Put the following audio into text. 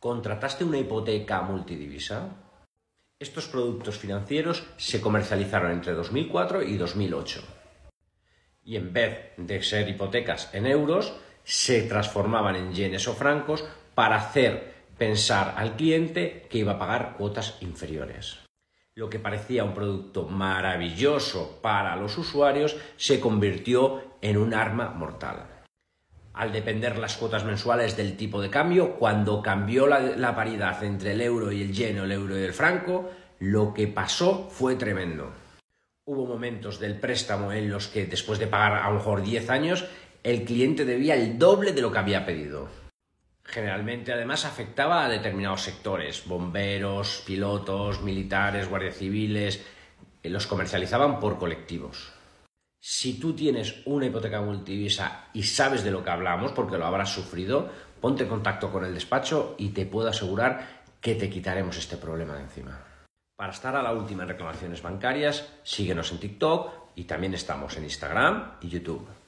contrataste una hipoteca multidivisa. Estos productos financieros se comercializaron entre 2004 y 2008. Y en vez de ser hipotecas en euros, se transformaban en yenes o francos para hacer pensar al cliente que iba a pagar cuotas inferiores. Lo que parecía un producto maravilloso para los usuarios se convirtió en un arma mortal al depender las cuotas mensuales del tipo de cambio, cuando cambió la, paridad entre el euro y el yen o el euro y el franco, lo que pasó fue tremendo. Hubo momentos del préstamo en los que después de pagar a lo mejor 10 años, el cliente debía el doble de lo que había pedido. Generalmente además afectaba a determinados sectores, bomberos, pilotos, militares, guardias civiles, eh, los comercializaban por colectivos si tú tienes una hipoteca multivisa y sabes de lo que hablamos, porque lo habrás sufrido, ponte en contacto con el despacho y te puedo asegurar que te quitaremos este problema de encima. Para estar a la última en reclamaciones bancarias, síguenos en TikTok y también estamos en Instagram y YouTube.